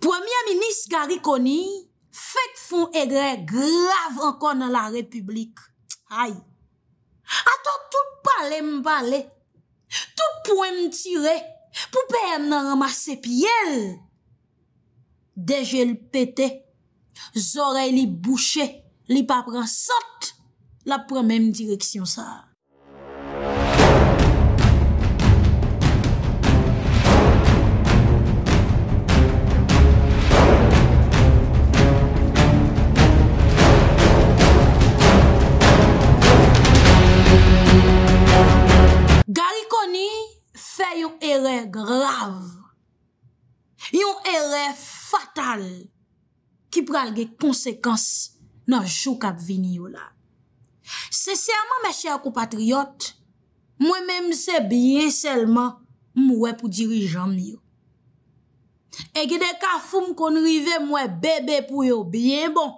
Premye minis gari koni, fek fon egre grav ankon nan la republik. Ayo, ato tout pale mbale, tout pwem tire, poupe m nan ramase pielle. Deje l pete, zore li buche, li papran sote, la pwem m direksyon sa. Yon ere fatal ki pralge konsekans nan chou kap vini yo la Seseyman meche akou patriot, mwen menm sebyen selman mwen pou dirijan yo E gade kafoum konrive mwen bebe pou yo byen bon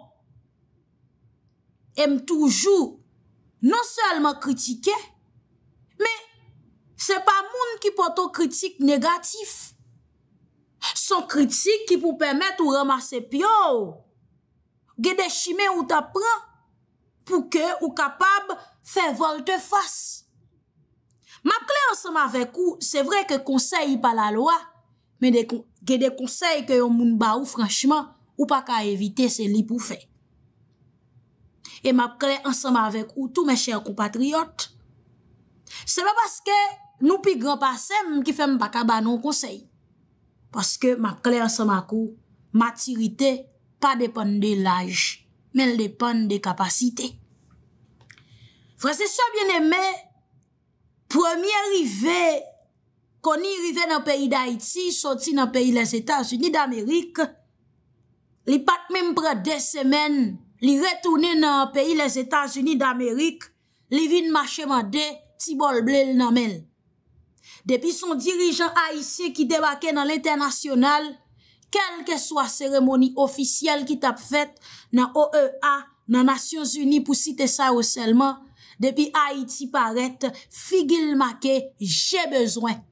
E m toujou non selman kritike E m toujou Se pa moun ki pwoto kritik negatif. Son kritik ki pou pwemet ou ramase pyo. Gede shime ou ta pran pou ke ou kapab fe volte fas. Mab kle ansama vek ou, se vre ke konsey pa la loa, mende gede konsey ke yon moun ba ou franchman ou pa ka evite se li pou fe. E mab kle ansama vek ou tou men chen kompatriot. Se pa baske... Nou pi grop asem ki fem pa kaba nou konsey. Paske, ma kler sa ma kou, matirite pa depan de laj, men depan de kapasite. Fransè sa bien eme, premier rive koni rive nan peyi d'Aiti, soti nan peyi les Etats-Unis d'Amerik, li pat mèm pre de semen, li retounen nan peyi les Etats-Unis d'Amerik, li vin mache ma de, ti bol ble l nan menl. Depi son dirijan Haitie ki debake nan l'internasyonal, kelke swa seremoni ofisyel ki tap fet nan OEA, nan Nasyon Zuni pou site sa ou selman, depi Haiti paret, figil make, jè bezwen.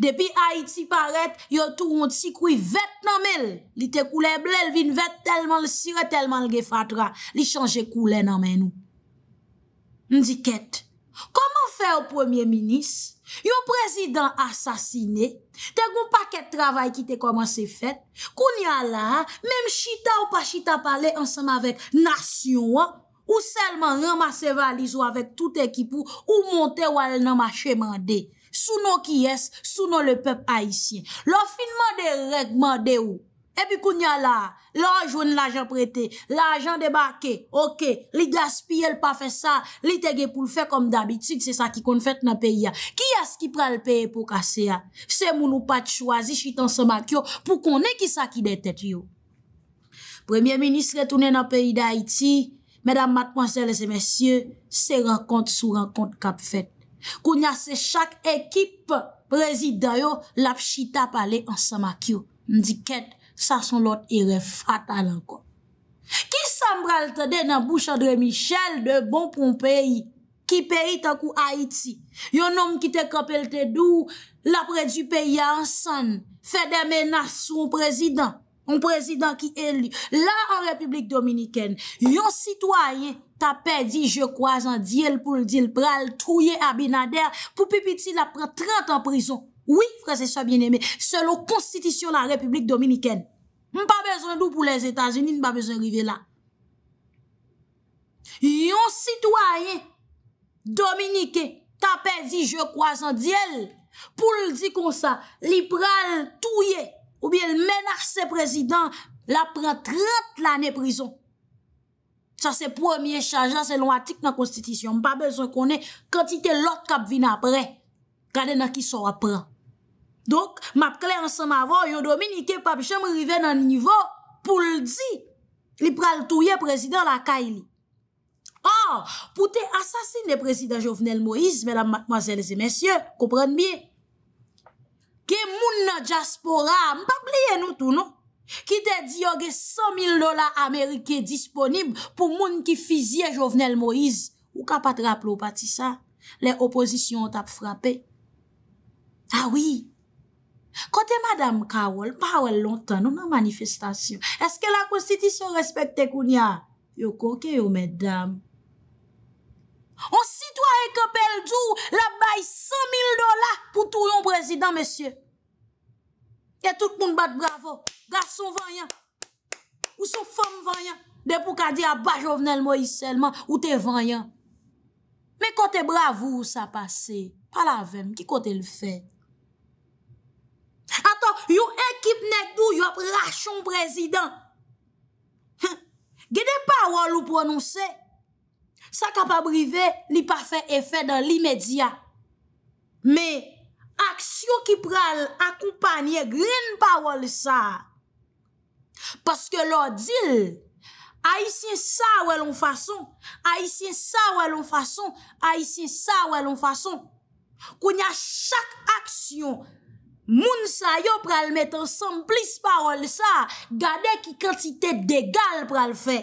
Depi Haiti paret, yo tou moun tsi koui vet nan mel, li te kou lè blèl vin vet telman l'siret, telman l'gefatra, li chanje kou lè nan menou. Ndi ket, koman fè ou premier minis? Yon prezident asasine, te goun paket travay ki te koman se fet, koun ya la, menm chita ou pa chita pale ansanman vek nasyon, ou selman ramase valizo avek tout ekipou ou monte wale nanmache mande, sou nou ki yes, sou nou le pep haisyen, lò finman de reg mande ou. Ebi koun ya la, la anjwen l'ajan prete, l'ajan debake, okey, li glas piye l pa fe sa, li tege pou l fe kom dabitik, se sa ki kon fete nan peyi ya. Ki yas ki pral peye pou kase ya? Se moun ou pat chwazi chita ansa makyo pou kon e ki sa ki detet yo. Premier ministre toune nan peyi da iti, medam matponser le se mesye, se rakont sou rakont kap fete. Koun ya se chak ekip prezidanyo lap chita pale ansa makyo, mdiket. Sa son lot ire fatal anko. Ki san bral te de nan bou chandre michel de bon pou mpeyi? Ki peyi takou Haiti? Yon nom ki te kapel te dou, la pre du peyi an san, fe de menas ou m prezidant, m prezidant ki elu. La an Republik Dominiken, yon sitwaye, ta pe di je kwa zan di el pou l di l pral, touye abinader pou pipiti la pre 30 an prizon. Oui, frase sa bien eme, se lo konstitisyon la republik dominiken. Mpa bezon dou pou les Etats-Unis, mpa bezon rive la. Yon sitwayen, dominiken, tapè di je kwa zandiyel, pou l di konsa, li pral touye, ou bi el menar se prezidant, la pran tret lan e prizon. Sa se pwemye chajan, se lon atik nan konstitisyon, mpa bezon konen kantite lot kap vin apre, kade nan ki sor pran. Donk, map kle ansanm avon, yon domin ike pap chèm rive nan nivou pou l'di li pral touye prezident lakay li. Or, pou te asasine prezident Jovenel Moïse, mèlam, mwazèl, zè mèsyè, kouprenn biye. Ke moun nan diaspora, mpap liye nou tou nou. Ki te diyo ge 100 000 dola Amerike disponib pou moun ki fizye Jovenel Moïse. Ou ka patra plopati sa? Le opozisyon tap frape. A ah wii. Kote madame Karol, pa ou el lontan, nou nan manifestasyon, eske la konstitisyon respekte koun ya? Yo koke yo, medam. On sitwa e kepel djou, la bay 100.000 dola pou tou yon prezident, mesye. E tout moun bat bravo, gason vanyan, ou sou fom vanyan. Depou ka di a bach ovnel mo yi selman, ou te vanyan. Me kote bravo ou sa pase, pa la vem, ki kote l fey? Ato, yon ekip nek dou, yon prachon prezident. Gede pawol ou prononse, sa kapabrive li pafe efè dan li medya. Me, aksyon ki pral akoupanye, grin pawol sa. Paske lor dil, a yisin sa wè lon fason, a yisin sa wè lon fason, a yisin sa wè lon fason. Koun ya chak aksyon, Moun sa yo pral met ansam plis parol sa, gade ki kantite degal pral fe.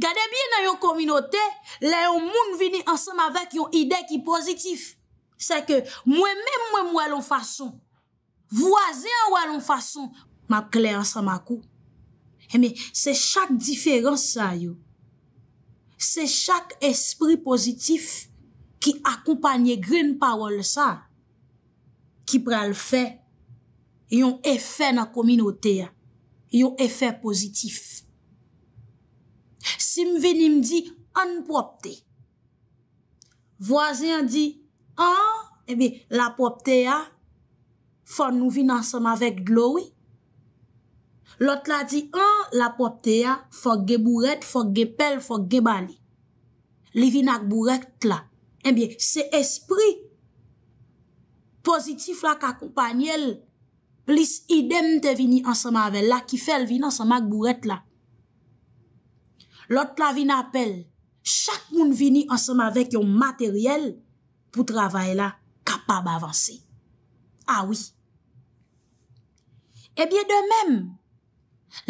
Gade bien nan yon kominote, la yon moun vini ansam avèk yon ide ki pozitif. Se ke mwen mè mwen mwen wè loun fason. Vwa zè wè loun fason. Ma kle ansam akou. Eme, se chak diferans sa yo. Se chak espri pozitif ki akoupanye gren parol sa. ki pral fe, yon efè nan kominote ya, yon efè pozitif. Si m veni m di, an propte, vwazen di, an, ebi, eh la propte ya, fò nou vin ansèm avèk glowy, lot la di, an, la propte ya, fò gebouret, fò gebel, fò gebali, li vin akbouret la, ebi, eh se espri, pozitif la ka kompanyel, plis idem te vini ansama ve la, ki fel vini ansama k bouret la. Lot la vini apel, chak moun vini ansama ve k yon materyel pou travay la kapab avanse. Awi. Ah Ebyen eh de mem,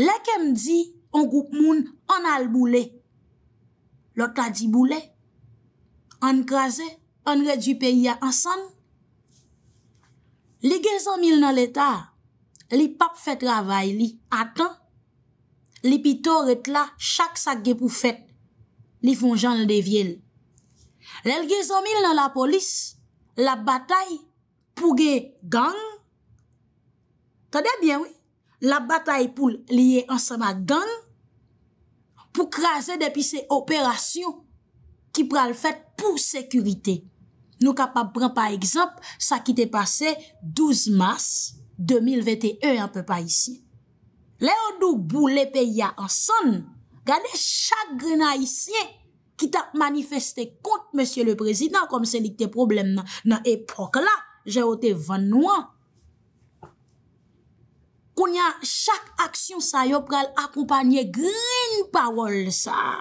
le kem di an goup moun an alboule, lot la di boule, an kaze, an redu peyi an san, Li gen son mil nan l'Etat, li pap fè travay, li atan, li pito ret la chak sak ge pou fèt, li fon jan le devyèl. Lèl gen son mil nan la polis, la bataï pou ge gang, tade bien wè, la bataï pou liye ansama gang, pou krasè depi se operasyon ki pral fèt pou sekurite. Nou ka pa pren pa ekzamp sa ki te pase 12 mars 2021, an pe pa isi. Le ou dou bou le pe ya an son, gane chak grena isi ki ta manifeste kont monsie le prezident kom se lik te problem nan epok la, je ote 20 nouan. Koun ya chak aksyon sa yo pral akompanye green pawol sa.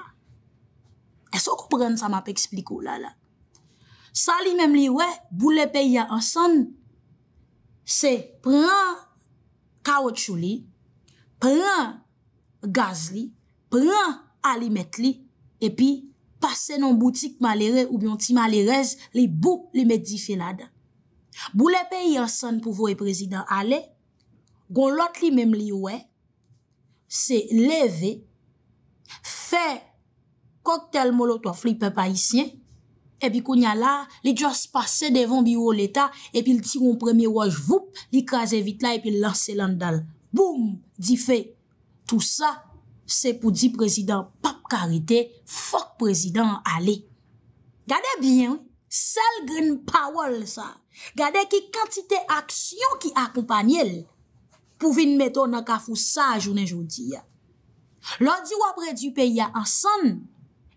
E so koupren sa ma pe ekspliko la la. Sa li mem li we, bou le peye ansan, se pren kawotsho li, pren gaz li, pren alimet li, epi pase nan boutik malere ou bionti malerez li bou li met di filada. Bou le peye ansan pou vou e prezident ale, gon lot li mem li we, se leve, fe koktel molotwa fli pepa isyen, Ebi kounya la, li jase pase devan biro l'Etat, epi l tiron premye waj voup, li kaze vit la epi lanselan dal. Boum, di fe. Tout sa, se pou di prezident pap karite, fok prezident ale. Gade bien, sel grin pawol sa. Gade ki kantite aksyon ki akompanyel. Pou vin meto na kafou sa jounen joudi ya. Lodi wapre di peya ansan,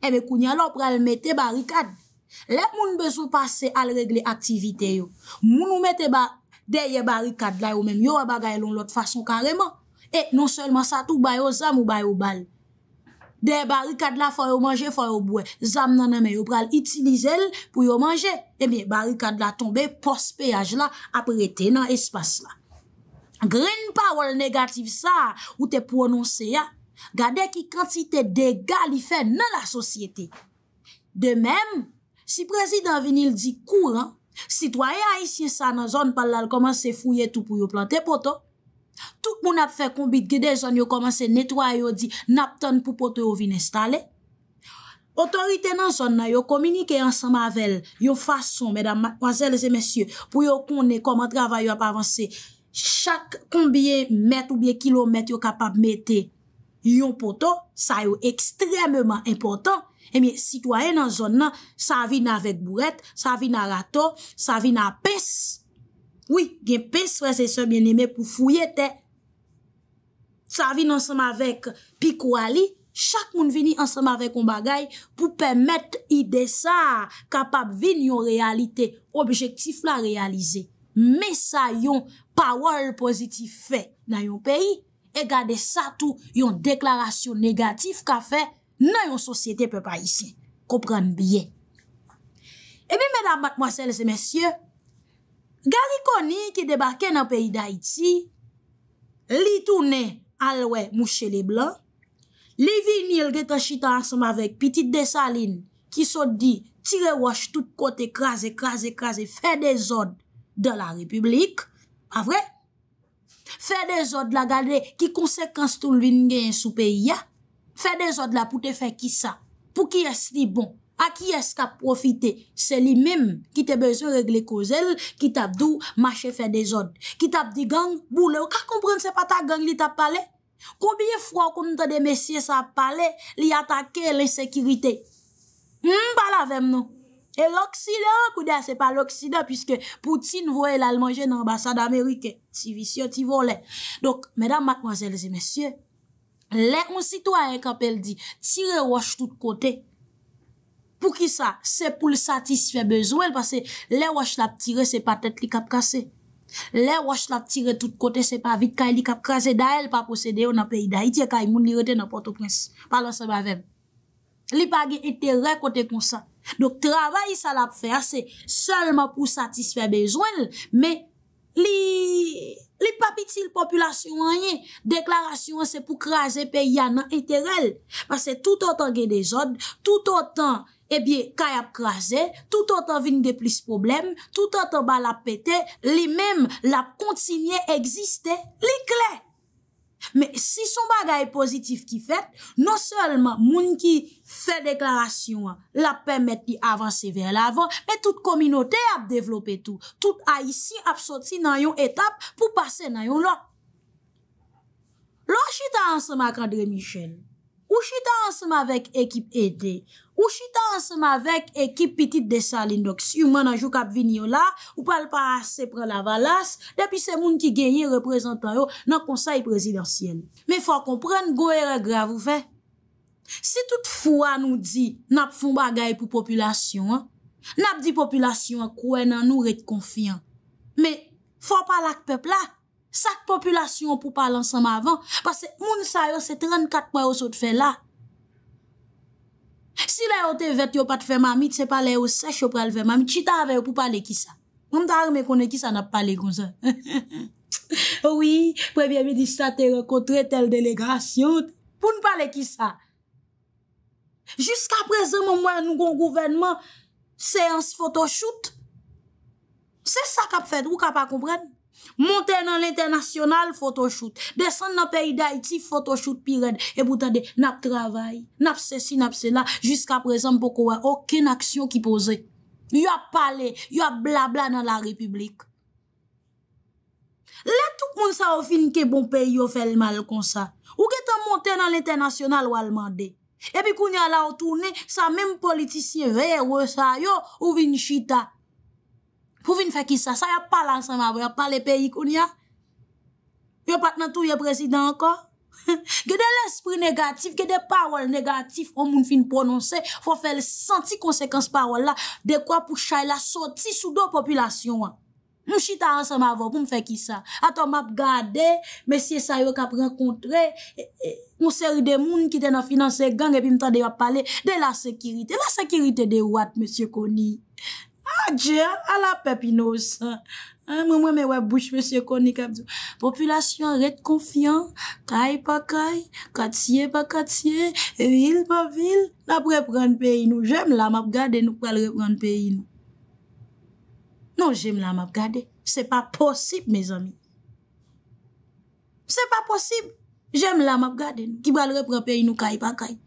ebe kounya la pral mette barikad. Le moun bezou pase al regle aktivite yo. Moun ou mette ba deye barikad la yo men, yo a bagay lon lot fason kareman. E, non selman sa tou bayo zam ou bayo bal. Deye barikad la fay yo manje fay yo boue. Zam nananmen yo pral itilize l pou yo manje. E mi barikad la tombe pospeyaj la aprete nan espas la. Green power negatif sa ou te prononse ya. Gade ki kantite de galife nan la sosyete. De menm, Si prezident vinil di kouran, si toye a isye sa nan zon palal komanse fouye tou pou yo plante poto, tout moun ap fe koumbit gede zon yo komanse netwaye yo di nap ton pou poto yo vinestale, otorite nan zon nan yo kominike ansama vel yo fason medan mazelze mesye pou yo kounen koman travay yo ap avanse chak koumbie met ou bie kilomet yo kapap mette yon poto, sa yo ekstrememan importan Emi, eh sitwoyen nan zon nan, sa vi nan vek buret, sa vi nan rato, sa vi nan pes. Oui, gen pes wè se se mwen eme pou fouye te. Sa vi nan seman vek pikou ali, chak moun vini anseman vek kon bagay pou pèmèt ide sa kapap vin yon realite, objektif la realize. Mè sa yon power pozitif fe nan yon peyi, e gade sa tou yon deklarasyon negatif ka fe... Nè yon sosyete pe pa isi. Kopran byen. E mi, mèdame, batmwasele, se mèsyè, gari koni ki debake nan peyi da iti, li toune alwe mouche le blan, li vinil geta chita ansam avek pitit de salin ki so di tire wach tout kote krasi, krasi, krasi, fe de zod de la republik. A vre? Fe de zod la gade ki konsekans tou lvin gen sou peyi ya. Fè des od la pou te fè ki sa? Pou ki es li bon? A ki es ka profite? Se li mim ki te bezou regle ko zel, ki tap dou, mache fè des od. Ki tap di gang, bou le. Ou ka komprense pa ta gang li tap pale? Koubyè fwa kon te de mesye sa pale, li atake le sekirite? Hmm, pala vem nou. E l'Oksida, kou de, se pa l'Oksida, pwiske poutin vwe l'almanje nan ambasade Amerike. Ti visye, ti vole. Dok, medam, makmanzelze, mesye, Le onsito a yon kapel di, tire wach tout kote. Pou ki sa? Se pou l satisfe bezwen, pase le wach lap tire se pa tet li kap kase. Le wach lap tire tout kote se pa vit ka li kap kase, da el pa posede ou nan pey da iti e ka yon moun li rete nan porto prins. Palwa sa bavem. Li pagi ete re kote kon sa. Dok travay sa lap fese, se lman pou satisfe bezwen, me li... Li papit si l'populasyon anye, deklarasyon se pou kraze pe yana eterel. Pase tout an tan gen de jod, tout an tan ebyen kayap kraze, tout an tan vin de plis problem, tout an tan ba la pete, li men la kontinye egziste, li klek. Men si son bagay pozitif ki fet, non selman moun ki fè deklarasyon la pèm met li avanse ver la avan, men tout kominote ap devlope tou. Tout a isi ap soti nan yon etap pou pase nan yon lò. Lò jita ansan mak Andre Michel. Ou chita ansema vek ekip ede, ou chita ansema vek ekip pitit desa lindoks, yu man anjou kap vini yo la, ou pal pa ase pre la valas, depi se moun ki genye reprezentan yo nan konsay prezidentiyen. Me fwa kompren, goye regre avou fe. Si tout fwa nou di, nap foun bagay pou populasyon, nap di populasyon kouen nan nou ret konfiyan, me fwa palak pepla. Sak populasyon pou pal ansanm avan. Pase moun sa yo se 34 mwen yo sou te fe la. Si la yo te vet yo pat fe mami, te se pale yo seche yo prel ve mami. Che ta ave yo pou pale ki sa. Mwen ta arme konen ki sa nap pale kon zan. Oui, prebyen me di sa te rekotre tel delegrasyon. Poun pale ki sa. Jiska prezen mwen mwen nou kon gouvenman seans fotoshout. Se sa kap fed ou kap akomprene. Montè nan l'internasyonal, fotoshout. Desan nan peyi d'Haiti, fotoshout pi red. E boutade, nap travay, nap se si, nap se la, jiska prezan poko wè, oken aksyon ki pose. Yo ap pale, yo ap blabla nan la republik. Le tout moun sa ou finke bon peyi yo fèl mal kon sa. Ou ke tan montè nan l'internasyonal wè alman de. E pi koun ya la ou tourne, sa menm politisyen veye eh, wè sa yo, ou vin chita. Pou vin fè ki sa, sa ya pala ansem avon, ya pale peyi kon ya. Yo pat nan tou ye prezident anko. Ge de l'esprit negatif, ge de parol negatif, o moun fin prononse, fò fè le senti konsekans parol la, dekwa pou chay la soti sou do popilasyon an. Mou chita ansem avon, pou mwen fè ki sa. Ato m ap gade, mesye sa yo kap renkontre, e, e, moun seri de moun ki ten a finanse gang, epi m tande wap pale de la sekirite. La sekirite de wat, mesye koni? Adje, ala pepinos, mwen mwen mwen wap bouch monsye koni kabdou. Populasyon ret konfyan, kay pa kay, katye pa katye, vil pa vil, la prepran peyi nou. Jem la map gade nou prel repran peyi nou. Non jem la map gade, se pa posib me zami. Se pa posib, jem la map gade nou ki prel repran peyi nou kay pa kay.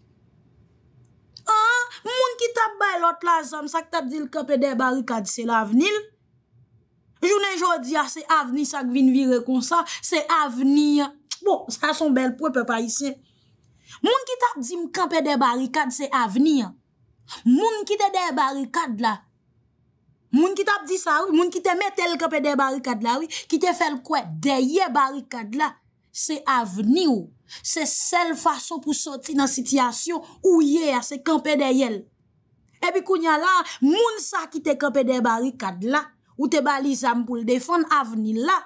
e lot la zan sa ki tap di l kape de barikad se la venil jounen jodi a se aveni sa ki vin vi re konsan se aveni bon sa son bel pou e pe pa isi moun ki tap di m kape de barikad se aveni moun ki te de barikad la moun ki tap di sa moun ki te metel kape de barikad la ki te fel kwe deye barikad la se aveni ou se sel faso pou soti nan sityasyon ou ye a se kape de yel Ebi kounya la, moun sa ki te kepe debarikad la, ou te balizam pou l defon avni la.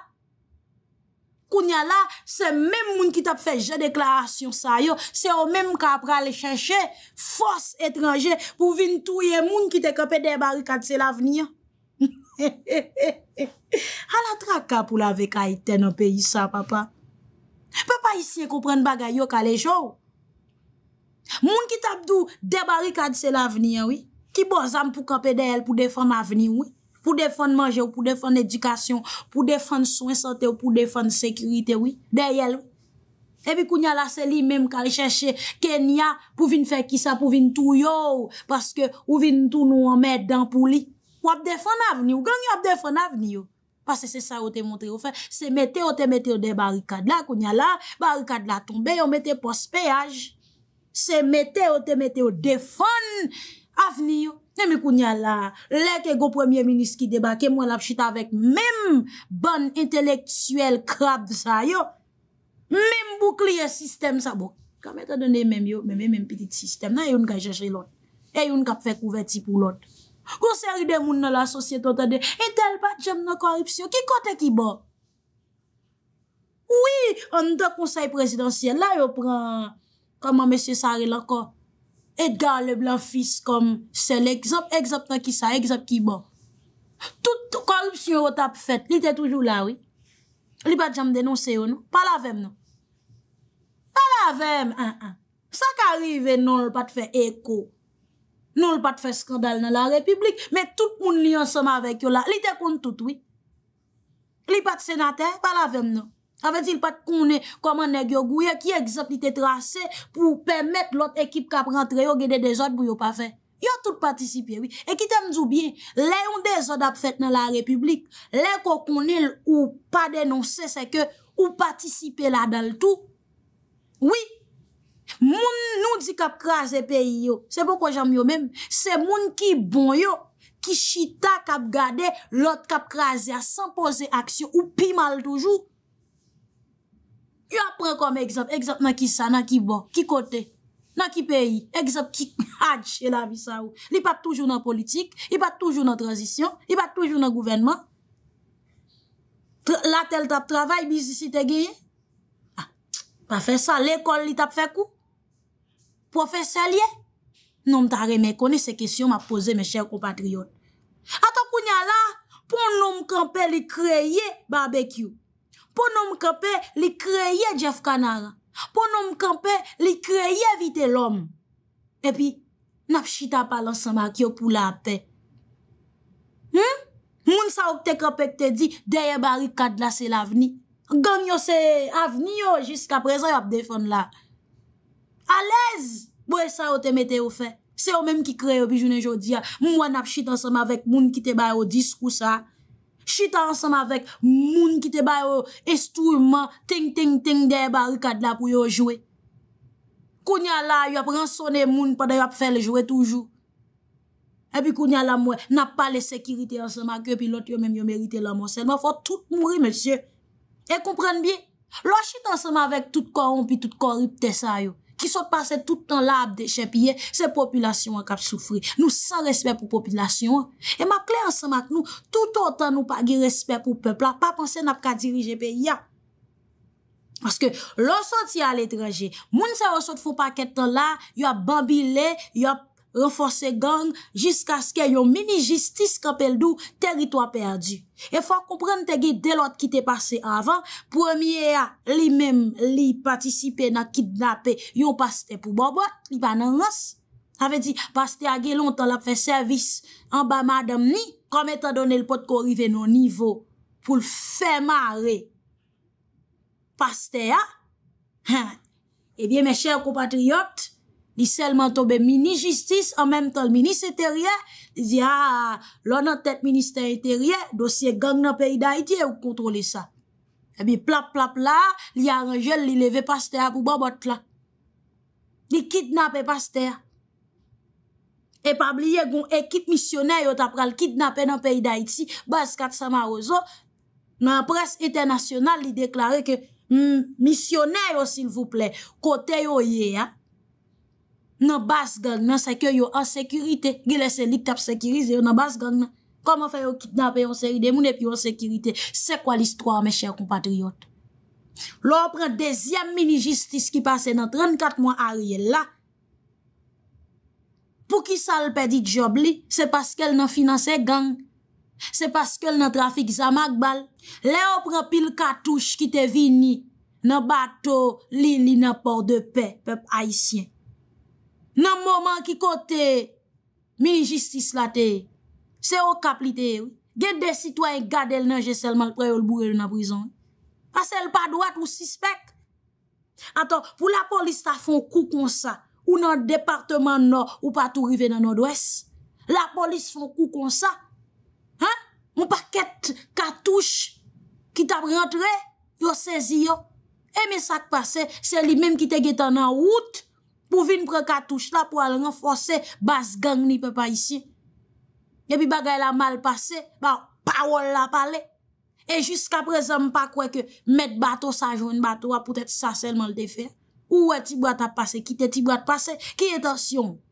Kounya la, se men moun ki te feje deklarasyon sa yo, se o men ka prale chenche fos etranje pou vin touye moun ki te kepe debarikad se la avni ya. A la traka pou la vek ayten o peyi sa papa? Pe pa isye koupren bagay yo kalejou? Moun ki te apdou debarikad se la avni ya, oui? Ki bon zan pou kapè deyèl pou defon avni, oui. Pou defon manjè ou pou defon edikasyon, pou defon souen sante ou pou defon sekirite, oui. Deyèl, oui. Ebi kounyala se li mèm kare chèche Kenya pou vin fè ki sa pou vin tou yo ou paske ou vin tou nou an mèd dan pou li. Ou ap defon avni ou. Gany ap defon avni yo. Pasè se sa ou te montre ou fè. Se mete ou te mete ou de barikad la, kounyala. Barikad la tombe ou mete pospeyaj. Se mete ou te mete ou defon... Afni yo, ne me kounya la, leke go premier minis ki debake, mwen lap chita vek, mem bon inteleksuel krab sa yo, mem boukliye sistem sa, bo, ka me ta dene men yo, men men men petit sistem, nan yon ka jeje lont, yon ka pfe kouveti pou lont. Kousèri de moun nan la sosyetantade, etel pat jem nan koripsyo, ki kote ki bo. Oui, an de konsay presidansyen, la yo pran, kama mesye sarilanko, Edgar le Blanc Fils kom se l'exemple, exemple ki sa, exemple ki bon. Tout korupsyon wot ap fet, li te toujou la, oui. Li pat jam denonse yo nou, palavem nou. Palavem, an an. Sa ka rive, nou l pat fe eko. Nou l pat fe skandal nan la republik, me tout moun li ansama vek yo la, li te kontout, oui. Li pat senater, palavem nou. Avetil pat kounen koman negyo gouye ki egzap nite trase pou pemet lot ekip kap rentre yo gede de zot pou yo pa fe. Yo tout patisipe. Ekite mzou bien, le yon de zot ap fet nan la republik, le ko kounen ou pa denonse seke ou patisipe la dal tou. Oui, moun nou di kap kraze peyi yo, sebo kwa jam yo men, se moun ki bon yo, ki chita kap gade, lot kap kraze a san pose aksyon ou pi mal toujou. Yo apren kom ekzap, ekzap nan ki sa, nan ki bo, ki kote, nan ki peyi, ekzap ki... Adj, el avisa ou. Li pat toujou nan politik, li pat toujou nan tranzisyon, li pat toujou nan gouvenman. La tel tap travay, bizisi te geye? Ha, ah, pa fe sa, lekol li tap fe kou? Profeselye? Non mta remekone se kesyon ma pose me chèr kompatriyon. Ata kou nya la, pou non mkampè li kreye barbekyou. Po noum kepe li kreyye Jeff Kanara. Po noum kepe li kreyye vite lom. E pi, nap chita pal ansama ki yo pou la apen. Hmm? Moun sa ou kte krepe kte di, deye bari kad la se la veni. Ganyo se aveni yo, jiska prezen yo ap defon la. A lez! Bo e sa ou te mete ou fe. Se ou menm ki krey yo pi jounen jodi ya. Moun an ap chita ansama vek moun ki te bayo dis kousa. Chita ansama vek moun ki te bay yo estou yon man ting ting ting de barikad la pou yo jowe. Kounya la yon ap ransone moun padan yon ap fè le jowe toujou. E pi kounya la mwen na pa le sekirite ansama ki yon pi lot yon mèm yon mèrite la monsel. Mwen fò tout mouri mèsyè. E kouprèn bi. Lò chita ansama vek tout koron pi tout korip te sa yon. ki sot pase tout an lab de chepye, se populasyon an kap soufri. Nou san respet pou populasyon an. E ma kle ansan mak nou, tout an tan nou pa gi respet pou pepla, pa panse nap ka dirije pe ya. Paske, lonson ti a letreje, moun se ronson fou pa ketan la, yo a bambile, yo a renfose gang jiska ske yon mini jistis kapel dou teritwa perdi. E fwa kompren te ge delot ki te pase avan, premye a li mem li patisipe na kidnap e yon paste pou boboat li banan nas. A ve di, paste a ge lontan lap fe servis an ba madam ni, kame ta donel pot ko rive nou nivou pou l fe mare. Paste a, e eh bie me chèr ko patriot, Di selman tobe mini-jistis, an menm tol mini-seterye, di zi, ah, a, lò nan tet ministeri terye, dosye gang nan peyi da iti e ou kontrole sa. Ebi, plap, plap, la, li a anjel, li leve paste a kou babot la. Di kidnap e paste a. E pabliye goun ekit misioner yo tapral, kidnap e nan peyi da iti, bas kat sa ma ozo, nan pres ete nasyonal li deklare ke, hmm, misioner yo sil vouple, kote yo ye ya. nan bas gang nan sekyo yo an sekurite, ge lese lik tap sekirize yo nan bas gang nan. Koman fe yo kitnape yon seri de moun epi yo an sekurite? Se kwa l'istwa, me chèr kompatriot? Lo opre dezyem mini-jistis ki pase nan 34 moun ariye la, pou ki sal pe di job li, se paske l nan finanse gang, se paske l nan trafik zamak bal, le opre pil katouche ki te vini, nan bato li li nan port de pe, pep aisyen. Nan mouman ki kote, mini-jistis la te, se ou kapli te, gen de sitwa e gade el nan jeselman kwa yo lboure yo nan prizon. Ase el pa dwat ou sispek. Aton, pou la polis ta fon kou kon sa, ou nan departement nou, ou pa tou rive nan nodwes, la polis fon kou kon sa, moun paket katouche ki tab rentre, yo sezi yo. Eme sak pase, se li menm ki te getan nan wout, pou vin pre katouche la pou al renfose bas gang ni pe pa isi. Ebi bagay la mal pase, ba wawol la pale. E jiska prezèm pa kwe ke met bato sa joun bato, wa pwetè sa selman le defen. Ou wè e ti bwata pase, kite ti bwata pase, ki etasyon. E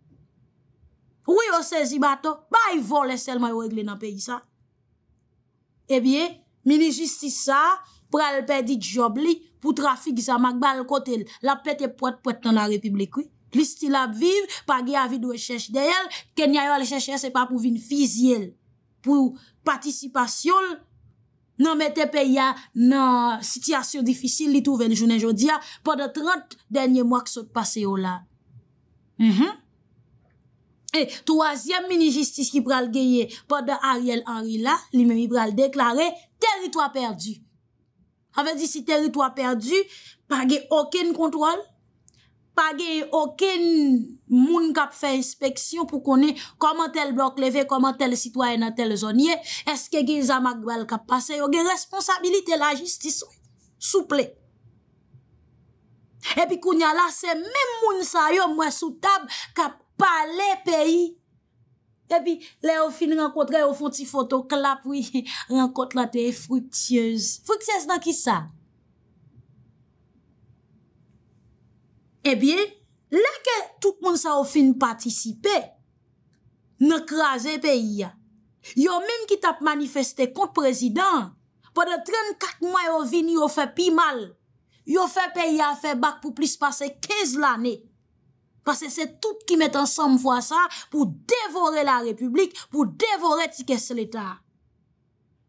Ou wè yo sezi bato, ba yi volè selman yo egle nan peyi sa. Ebiye, mini justisa sa, pral pedi job li pou trafik gisa magba al kotel. La pet e pwet pwet ton a republikwi. Kli stil ap viv, pa ge avid ou eshech de yel, ken yayo al eshech yel, se pa pou vin fiz yel. Pou patisipasyol, nan metep e ya nan sityasyon difisil li tou ven jounen joun dia, pa de 30 denye mwak sot pase yo la. Mm-hmm. E, troasyem mini-jistis ki pral geye, pa de Ariel Anrila, li meni pral deklare, teritoa perdu. Avè di si terito a perdu, pa gen okèn kontrol, pa gen okèn moun kap fè inspeksyon pou konè koman tel blok leve, koman tel sitwayen a tel zonye, eske gen zamak wèl kap pase, yo gen responsabilite la jistis souple. Epi kounya la, se men moun sayo mwen soutab kap pale peyi, Ebi, eh le ou fin renkotre, ou fon ti foto, klap, renkotre la te fruktyez. Fruktyez nan ki sa? Ebi, le ke tout moun sa ou fin patisipe, ne kraze pe iya. Yo mèm ki tap manifeste kon prezident, pwede 34 mway ou vini, yo fe pi mal. Yo fe pe iya, fe bak pou plis pase 15 lannè. Pase se tout ki met ansan mwen fwa sa pou devore la republik, pou devore tikes l'Etat.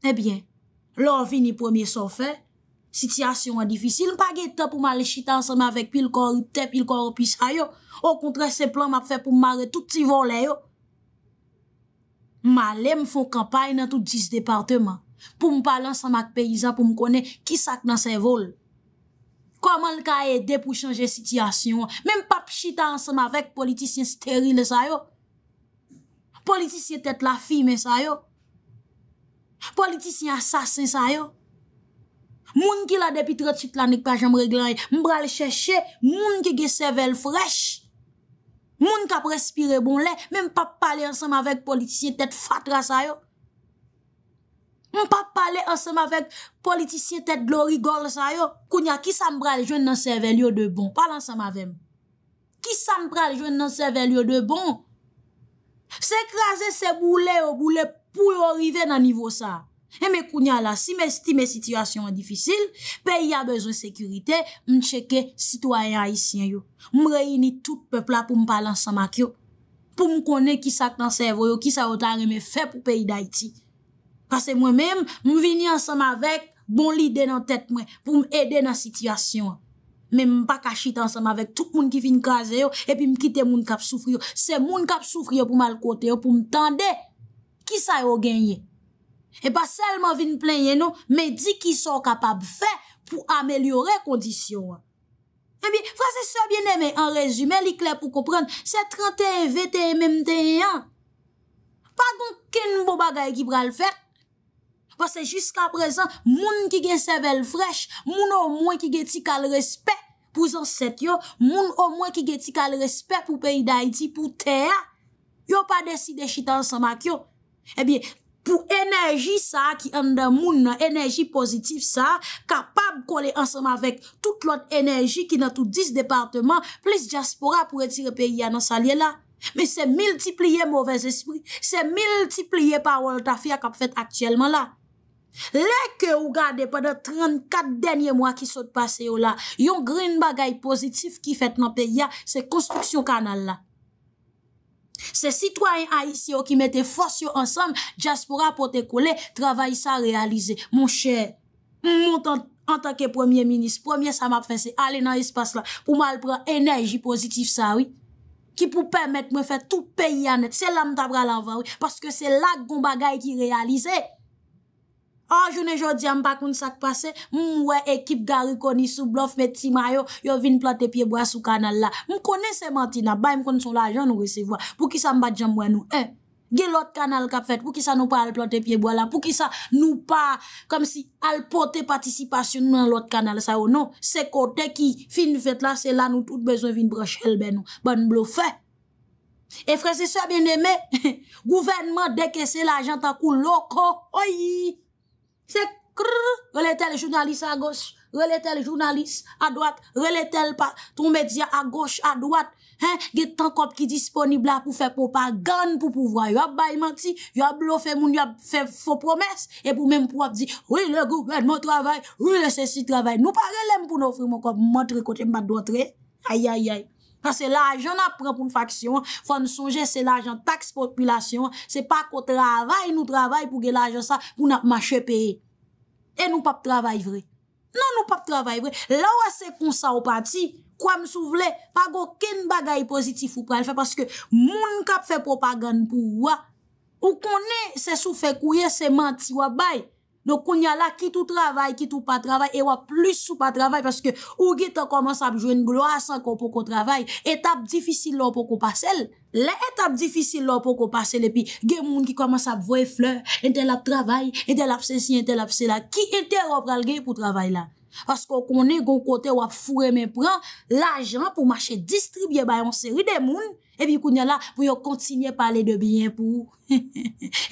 Ebyen, eh lor vini premier son fe, sityasyon an difisil, mpa ge te pou male chita ansan mwen avèk pil kore te, pil kore pis a yo. Ou kontre se plan mwen ap fe pou mare touti vol a yo. Male mwen fon kampay nan touti dis departement pou mwen pale ansan mwen ak peyizan pou mwen kone ki sak nan se vol. Koman l ka e depou chanje sityasyon, men pap chita ansem avèk politisyen steryne sayo. Politisyen tèt la fime sayo. Politisyen asasen sayo. Moun ki la depi tret süt lanik pa jom reglan e, mbral chè chè, moun ki ge sevel frech. Moun ki ap respire bon lè, men pap pale ansem avèk politisyen tèt fatra sayo. Mwen pa pale ansama vek politisye tèt glori gòl sa yo. Kounya, ki sa mpral joun nan sevel yo de bon? Pale ansama vek. Ki sa mpral joun nan sevel yo de bon? Se krasè se boule ou boule pou yo rive nan nivou sa. E me kounya la, si me situasyon an difisil, pe y a bezon sekurite, mwen cheke sitwayen Haitien yo. Mwen reyni tout pepla pou m pale ansama ki yo. Pou m konen ki sa tansèv yo, ki sa otan reme fe pou peyi d'Haiti. Pase mwen men, mwen vini ansam avek bon li non, de nan tet mwen, pou m e de nan sityasyon. Men m pa kachit ansam avek tout moun ki fin kaze yo, epi m kite moun kap soufrio. Se moun kap soufrio pou m al kote yo, pou m tende, ki sa yo genye? E pa selman vin plenye nou, men di ki son kapab fe pou amelyore kondisyon. E bi, frase se biene men, an rezume, li kler pou koupren, se 31 vete mèm te yon. Fak mwen ken m bou bagay ki pral fek, Bas se jiska prezant, moun ki gen se bel frech, moun o mwen ki gen ti kal respet pou zanset yo, moun o mwen ki gen ti kal respet pou peyi da iti, pou teya, yo pa deside chita ansama kyo. Ebyen, pou enerji sa ki an da moun, enerji pozitif sa, kapab kole ansama vek tout lot enerji ki nan tout dis departement, plis diaspora pou etire peyi ya nan salye la. Me se multipliye mouvez espri, se multipliye pa world afia kap fet aktyelman la. Le ke ou gade pa de 34 denye mwa ki sot pase yo la, yon grin bagay pozitif ki fet nan peya, se konstruksyon kanal la. Se sitwany a yisi yo ki mette fos yo ansam, jaspora pote kole, travay sa realize. Mon chè, moun tanke premier minis, premier sa map fese, ale nan espas la, pou mal pran enerji pozitif sa, oui. Ki pou permette mwen fet tout peyi anet, se lam tabra la van, oui, paske se lak goun bagay ki realize, oui. An ah, jounen jodi an bak moun sak pase, moun mm, wè ekip gari koni sou blof, meti ma yo, yo vin plante pieboa sou kanal la. M konen se manti nan, bay m konen son la ajan nou gwe se vwa. Pou ki sa m badjan mwen nou, eh, gè lot kanal kap fet, pou ki sa nou pa al plante pieboa la, pou ki sa nou pa, kom si al pote patisipasyon nou nan lot kanal sa ou oh, non, se kote ki fin fet la, se la nou tout bezon vin broche elbe nou, ban m blofe. E frese soye bin eme, gouvenman deke se la ajan takou loko, oyi, Se krr, rele tel jounalis a gos, rele tel jounalis a doat, rele tel pa, ton medya a gos, a doat, he, getan kop ki disponibla pou fe popa, gan pou pouvwa. Yo ap bay manti, yo ap lofe moun, yo ap fe fopromes, e pou menm pou ap di, wile gou, wile mou travay, wile se si travay, nou pa relem pou nou fri mou kop, montre kote mba doatre, aye aye aye. Kan se la ajan ap pran pou nou faksyon, fwa nou souje se la ajan taks populasyon, se pa ko travay nou travay pou ge la ajan sa pou nou ap mache peye. E nou pap travay vre. Nan nou pap travay vre, la wase kon sa ou pati, kwa m sou vle, pa go ken bagay pozitif ou pran. Fwe paske moun kap fe propagan pou wwa, ou konen se sou fe kouye se manti wwa baye. Nou koun ya la kit ou travay, kit ou pa travay, e wap plus ou pa travay, paske ou git an koman sa ap jwen glou asan kon pou kon travay, etap difisil lò pou kon pasel, le etap difisil lò pou kon pasel, epi gen moun ki koman sa ap voy fleur, ente la travay, ente la apse si, ente la apse la, ki ente wap pral gen pou travay la? Paske konen goun kote wap fure men pran, l'ajan pou mache distribye bay an seri de moun, Epi kounya la, pou ah yo kontinye pale de biyen pou ou.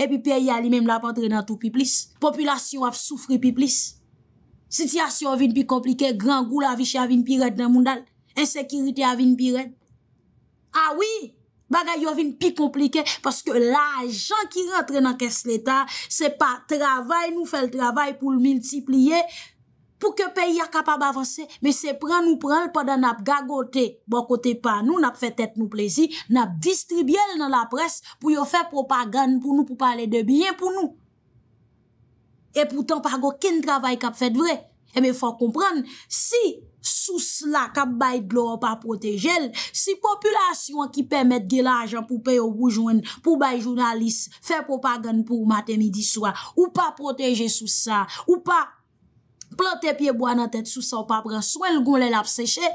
Epi pe yali mem la pa tre nan tou pi plis. Populasyon ap soufri pi plis. Sityasyon vin pi komplike, gran goul avish avin pi red nan moun dal. Ensekiriti avin pi red. Awi, bagay yo vin pi komplike, paske la jan ki rentre nan kes leta, se pa travay nou fel travay pou lmiltipliye, pou ke peyi a kapab avanse, me se pran ou pran l pa dan ap gagote, bon kote pa nou, nap fe tet nou plezi, nap distribye l nan la pres, pou yo fe propagan pou nou, pou pale de biyen pou nou. E pou tan pa go, kin travay kap fet vre, e me fwa kompran, si sous la kap bay blou pa proteje l, si populasyon ki pemet de la ajan pou peyo wujwen, pou bay jounalis, fe propagan pou maten midi swa, ou pa proteje sous sa, ou pa, Plante piye bwa nan tet sou sa wap apre, swen l goun l el ap seche,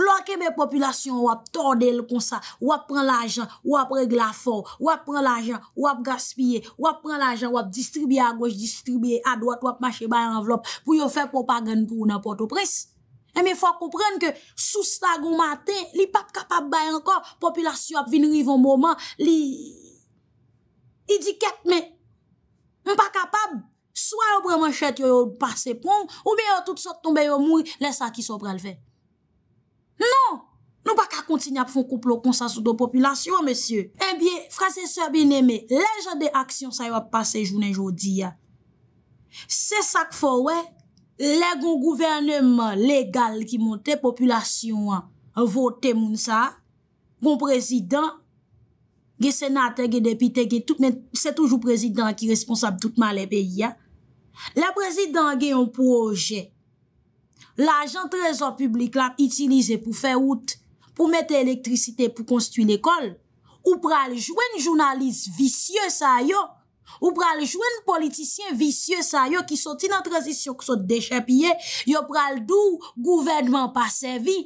l wak e be populasyon wap torde l konsa, wap pran l ajan, wap reg la for, wap pran l ajan, wap gaspye, wap pran l ajan, wap distribye a goj, distribye a doat, wap mache bay an vlop, pou yo fe pou pa gen kou nan porto pres. E me fwa kompren ke sou sa goun maten, li pap kapab bay an kor, populasyon wap vin rive an mouman, li idikep me, m pa kapab, Swa yon preman chet yon yon pase pon ou bi yon tout sot tombe yon mouy lè sa ki sou prelve. Non, nou baka kontin ap fon kouplo konsasou do populasyon, mesye. E eh biye, frase sè bin eme, lè jan de aksyon sa yon pase jounen jodi ya. Se sak fò wè, lè goun gouvernement legal ki monte populasyon an, an vote moun sa, goun prezident, ge senate, ge depite, ge tout men, se toujou prezident ki responsab toutman lè peyi ya, La prezid dange yon proje, l'ajan trezor publik lan itilize pou feout pou mette elektrisite pou konstitu yon ekol, ou pral jwen jounaliz visye sa yo, ou pral jwen politisyen visye sa yo ki soti nan trezisyon ki sote dechepye, yo pral dou gouvenman pa sevi,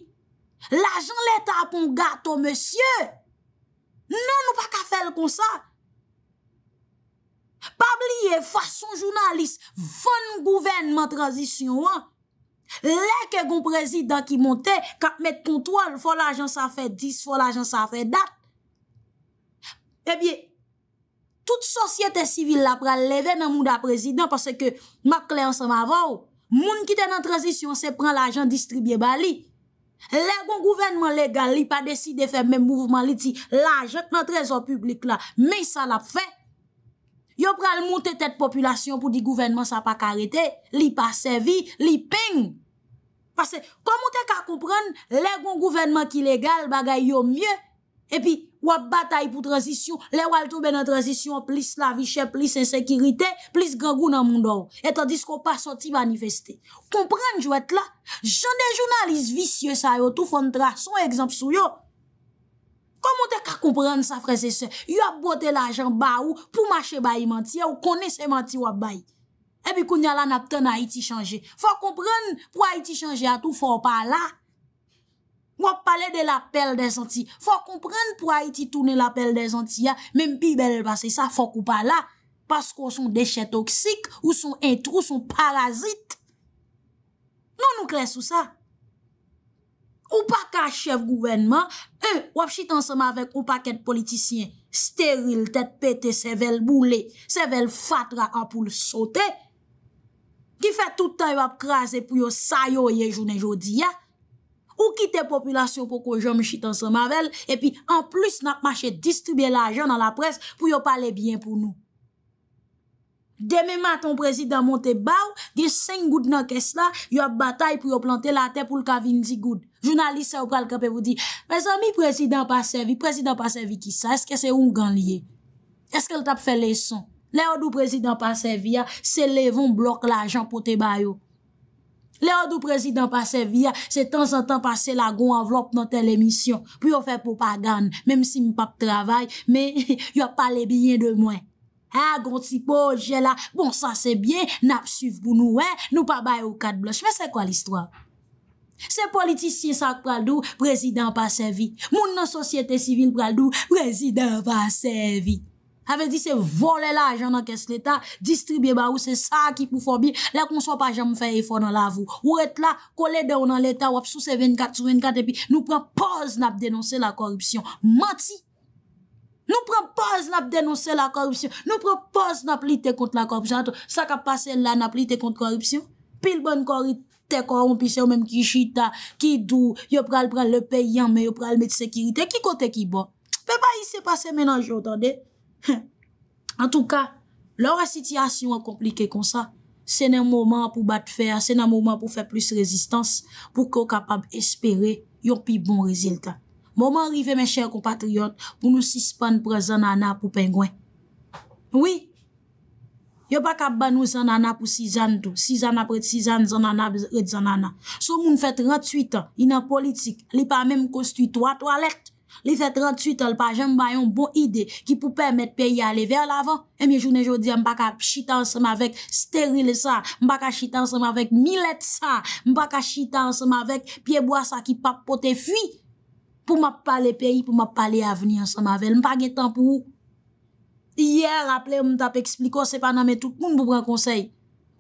l'ajan leta pon gato monsye, nou nou pa ka fel konsa, Pa bliye fason jounalist, foun gouvenman tranzisyon an, lè ke goun prezidant ki monte, kat met kontrol, fò l'ajan sa fè 10, fò l'ajan sa fè dat, e bie, tout sosyete sivil la pral lè vè nan moun da prezidant, pasè ke mak lè an sa vavò, moun ki tè nan tranzisyon se pran l'ajan distribye bali. Lè goun gouvenman legal li pa deside fè mè mouvman li ti, la jèk nan trezor publik la, mè sa la fè, Yo pral monte tet populasyon pou di gouvenman sa pa karete, li pa sevi, li ping. Pase, komon te ka koupren, le gwen gouvenman ki legal bagay yo mye, epi wap batay pou tranzisyon, le wal toube nan tranzisyon, plis la vi chep, plis insekirite, plis gangou nan moun dor. Etan disko pa soti manifesti. Kompren jwet la, jwende jounalise visye sa yo tou fondra, son ekzamp sou yo. Koman te ka kompren sa fre se se? Yo ap bote la jan ba ou pou mache bayi manti ya ou kone se manti wap bayi. Ebi koun yalan ap ten a iti chanje. Fwa kompren pou a iti chanje a tou fwa wap pa la. Wap pale de la pel de zanti. Fwa kompren pou a iti tounen la pel de zanti ya. Mem pi bel vase sa fwa koupa la. Pas kon son dechet toksik ou son entrou, son parazit. Non nou klesou sa. Ou pa ka chef gouvenman, e, wap chit ansama vek ou pa ket politisyen, steryl, tet pete, sevel boule, sevel fatra, ampoule sote, ki fe toutan yo ap krasi pou yo sayo ye jounen jodi ya, ou kite populasyon pou ko jom chit ansama vel, e pi an plus nak mache distribye la jounan la pres pou yo pale bien pou nou. Deme ma ton prezidant monte baou, de seng gout nan kes la, yo batay pou yo plante la te pou l'kavindzi gout. Jounaliste sa ou pral kape vou di, mè zami prezidant pasevi, prezidant pasevi ki sa, eske se ou mgan liye? Eske l tap fe leson? Le odou prezidant pasevi ya, se levon blok la jan pou te bayo. Le odou prezidant pasevi ya, se tan san tan pase la goun avlop nan telemisyon, pou yo fe pou pa gan, mèm si m pap travay, mè yon pale biyen de mwen. Ha, gontipo, jela, bon sa se bie, nap suf pou nou, he, nou pa baye ou kat bloch. Mwen se kwa l'histoire? Se politis si sak pral dou, prezident pa sevi. Moun nan sosyete sivil pral dou, prezident pa sevi. Ave di se vole la ajan nan kes leta, distribye ba ou se sa ki pou fobi, la kon so pa jam feye fon nan la vou. Ou et la, kole de ou nan leta, wap sou se 24, 24, epi nou prepoz nap denonse la korupsyon. Mati! Nou prepoz la denonsè la korupsyon, nou prepoz na plite kont la korupsyon. Sa ka pase la na plite kont korupsyon, pil bon korupte korumpisyon menm ki jita, ki dou, yo pral pral le peyan men yo pral met sekirite, ki kote ki bon. Pe ba yi se pase menanjou, otande? En tou ka, lora sityasyon an komplike kon sa. Se nan mouman pou bat fè, se nan mouman pou fè plis rezistans, pou ko kapab espere yon pi bon reziltan. Mwen mwen rife men chèr kompatriot pou nou sispon pre zanana pou pengwen. Oui. Yo baka banou zanana pou sizan tou. Sizan apre tizan, zanana et zanana. So mwen fè 38 an, inan politik, li pa mèm konstuitou a to alert. Li fè 38 an, l pa jèm bayon bon ide ki pou pèmèt peyi ale ver lavan. E mi jounen joudi, m baka chita ansèm avek steryle sa. M baka chita ansèm avek milet sa. M baka chita ansèm avek pieboa sa ki pap pote fui. pou m ap pale peyi, pou m ap pale aveni an sa mavel. M pa ge tan pou ou. Yer, rappele, m tap expliko, se pa nan men tout, moun pou pran konsey.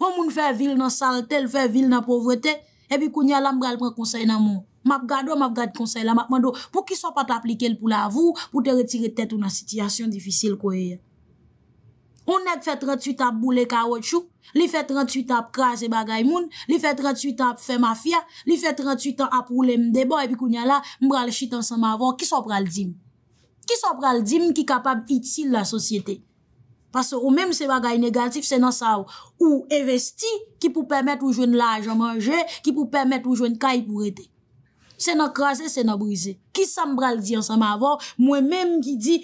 Moun moun fè vil nan salte, l fè vil nan povretè, epi kounya lan m pran konsey nan moun. M ap gado, m ap gade konsey lan, m ap mando. Pou ki so pa taplike l pou la avou, pou te retire tèt ou nan sitiyasyon difisil kweye. Onèk fè 38 ap boulè kawotsou, li fè 38 ap krasè bagay moun, li fè 38 ap fè mafya, li fè 38 ap boulè mdebo, epi kou nyala mbral chit an san mavan, kis an pral di m? Kis an pral di m ki kapab iti la sosyete? Pasè ou mèm se bagay negatif se nan sa ou, ou evesti ki pou pèmèt ou jwen laj an manje, ki pou pèmèt ou jwen kaj pou rete. Se nan krasè, se nan brize. Kis an mbral di an san mavan, mwen mèm ki di,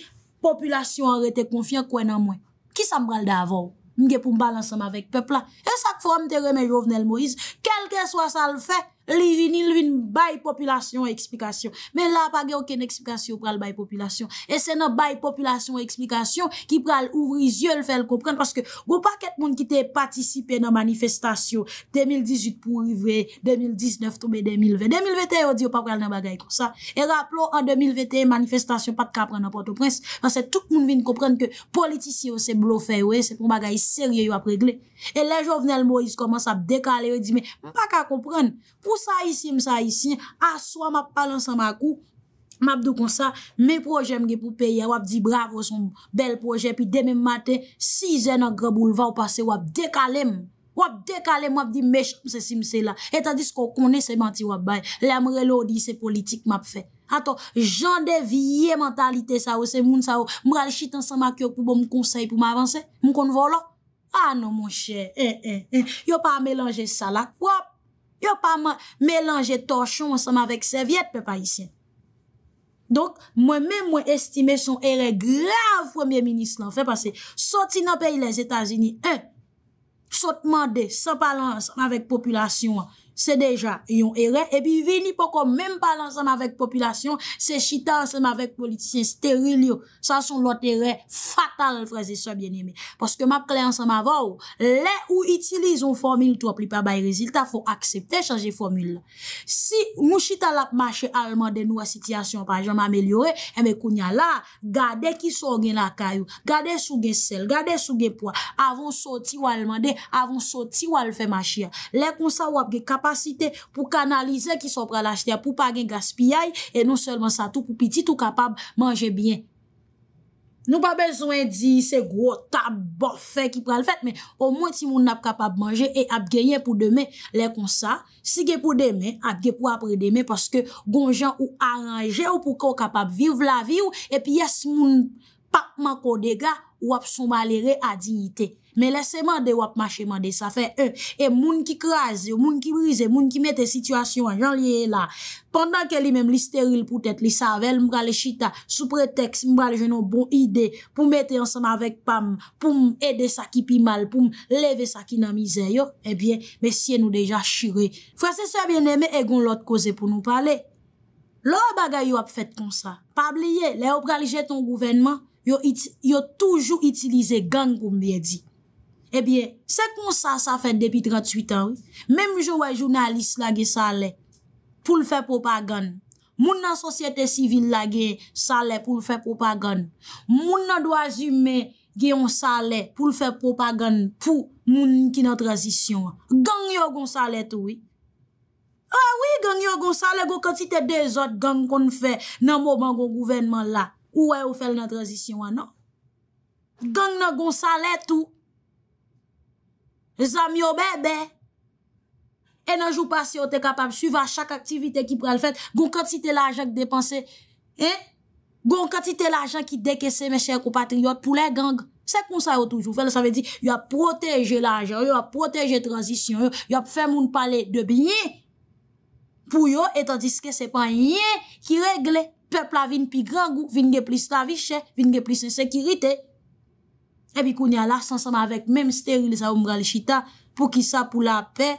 populasyon an rete konfyan kwen an mwen. Ki sa m bral da avon? Mge pou m balansan ma vek pepla. E sak fwa m te reme jovnel Moise, kelke swa sal fek, li vinil vin baye populasyon eksplikasyon. Men la pa gen oken eksplikasyon ou pral baye populasyon. E se nan baye populasyon eksplikasyon ki pral ouvri zye ou l fel kompren. Paske gwo pa ket moun ki te patisipe nan manifestasyon 2018 pou rive 2019 tombe 2020. 2021 ou di ou pa pral nan bagay kon sa. E raplo an 2021 manifestasyon pat ka pran nan porto prens. Paske tout moun vin kompren ke politisyon se blo fe ou e se pou bagay serye yo ap regle. E le jo vnen el mou yis koman sa dekale ou di men pa ka kompren pou Ou sa isi msa isi, aswa map palan sa makou, map do kon sa, me proje mge pou peye, wap di bravo son bel proje, pi demen maten, si ze nan gre boule va ou pase, bon ah non, eh, eh, eh. wap dekalem, wap dekalem, wap di mech mse si mse la, etan dis ko kone se banti wap baye, la mre lo di se politik map fe. Ato, jan devye mentalite sa ou, se moun sa ou, mral chiten sa makou pou bom konsey pou ma avanse, mkon volo? A no mon chè, e, e, e, yo pa a melange sa lak wap. yo pa man melanje tochon ansanman vek servyet pe pa isen. Donk, mwen men mwen estime son eren grav fwemye minis lan. Fwe pase, soti nan peyi les Etasini, e, sotman de, sa palan ansanman vek populasyon an, se deja yon ere, e pi vini poko menm pal ansanm avèk populasyon, se chita ansanm avèk politisyen steril yo, sa son lot ere fatal l fraze so bien eme. Paske map kli ansanm avò, le ou itiliz yon formule, to ap li pa bay rezilta, fò aksepte chanje formule. Si mou chita lap mache alman de noua sityasyon, pa jom amelyore, e eh me kounya la, gade ki sou gen akayou, gade sou gen sel, gade sou gen poua, avon soti wale mande, avon soti wale fè machia. Le konsa wap ge kap kapasite pou kanalize ki sou pral achete a pou pagen gaspiyay e nou selman sa tou pou piti tou kapab manje byen. Nou pa bezwen di se gwo tab bofe ki pral fet, men o mwen ti moun ap kapab manje e ap genyen pou demen. Lè kon sa, si gen pou demen, ap gen pou apre demen paske gon jan ou aranje ou pou kon kapab viv la viw e pi yes moun pakman kode ga. wap sou mali re adi ite. Me lese mande wap mache mande, sa fe eh, e moun ki kraze, moun ki brize, moun ki mette situasyon, jan liye la. Pendan ke li mem li steryl pou tete, li savel, mbrale chita, sou preteks, mbrale jenon bon ide, pou mette ansama vek pam, pou m ede sa ki pi mal, pou m leve sa ki nan mize yo, e bien, me sien nou deja shire. Frase sa bieneme, e gon lot koze pou nou pale. Lo wap bagay wap fet kon sa? Pa bliye, le wap galije ton gouvenman, yo toujou itilize gang koum biye di. Ebiye, se kon sa, sa fè depi 38 an. Mem jowe jounalist la ge sale pou l fè propagan. Moun nan sosyete sivil la ge sale pou l fè propagan. Moun nan dwa zime ge yon sale pou l fè propagan pou moun ki nan transisyon. Gang yon kon sale tou. A, ah wè gang yon kon sale go kanti te dezot gang kon fè nan mou bangon gouvenman la. Ou wè ou fèl nan tranzisyon wè nan? Non? Gang nan gonsalè tou. Zan myo bè bè. E nan jou pas yon te kapab suyva chak aktivite ki pral fèt. Gon katite l'ajan ki depanse. E? Gon katite l'ajan ki deke se mè chèk ou patriyot pou lè gang. Se konsa yo toujou fèl. Sa vè di yon ap proteje l'ajan. Yon ap proteje tranzisyon. Yon ap fè moun pale de bè nye. Pou yo etan diske se pan nye ki regle. pepla vin pi gran gou, vin ge plis ta viche, vin ge plis se sekirite. Ebi koun ya la san sama vek menm steryl sa umbra li chita, pou ki sa pou la pe,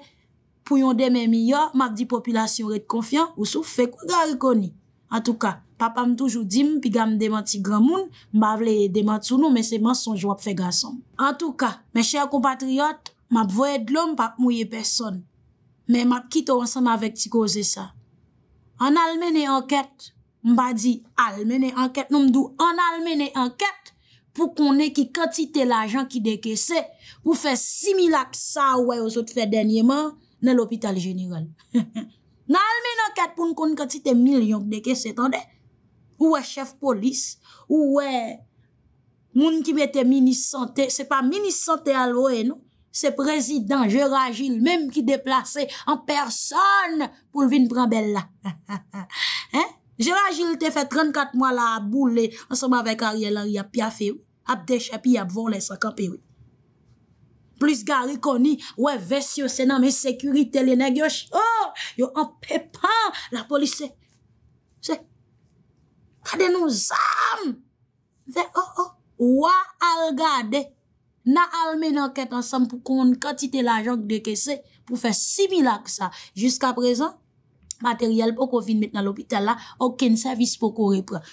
pou yon deme miyo, mak di populasyon re konfyan, ou sou fekou ga rekoni. An tou ka, papa m toujou dim, pi ga m demanti gran moun, m bavle demanti sou nou, men se mensonj wap fek asan. An tou ka, men chè a kompatriot, map voye d'lom, pak mouye person. Men map kitou ansama vek ti koze sa. An almen e anket, Mba di almeni anket, nou mdou an almeni anket pou konen ki kati te la jan ki deke se pou fè similak sa wè ou sot fè denyeman nè l'Hopital Génégone. Nan almeni anket pou nou konen ki kati te milyon ki deke se, tande? Ou wè chef polis, ou wè moun ki bete mini-sante, se pa mini-sante alwè nou, se prezident Gérard Gilles mèm ki deplase en person pou vin pranbella. Ha ha ha! Jera jil te fe 34 mwa la a boule ansanman vek a rielan yap pya fe ou, ap deche ap yap von le sankanpe ou. Plis ga rikoni, we vese yo senan me sekurite le negyosh, yo anpe pa. La polise, se, kade nou zanm, ve o oh, o, oh, wwa al gade, na al men anket ansanm pou kon kontite la jok deke se, pou fe simila ksa, jiska prezant. materyal pou kou vin met nan l'opital la, ouken servis pou kou repre.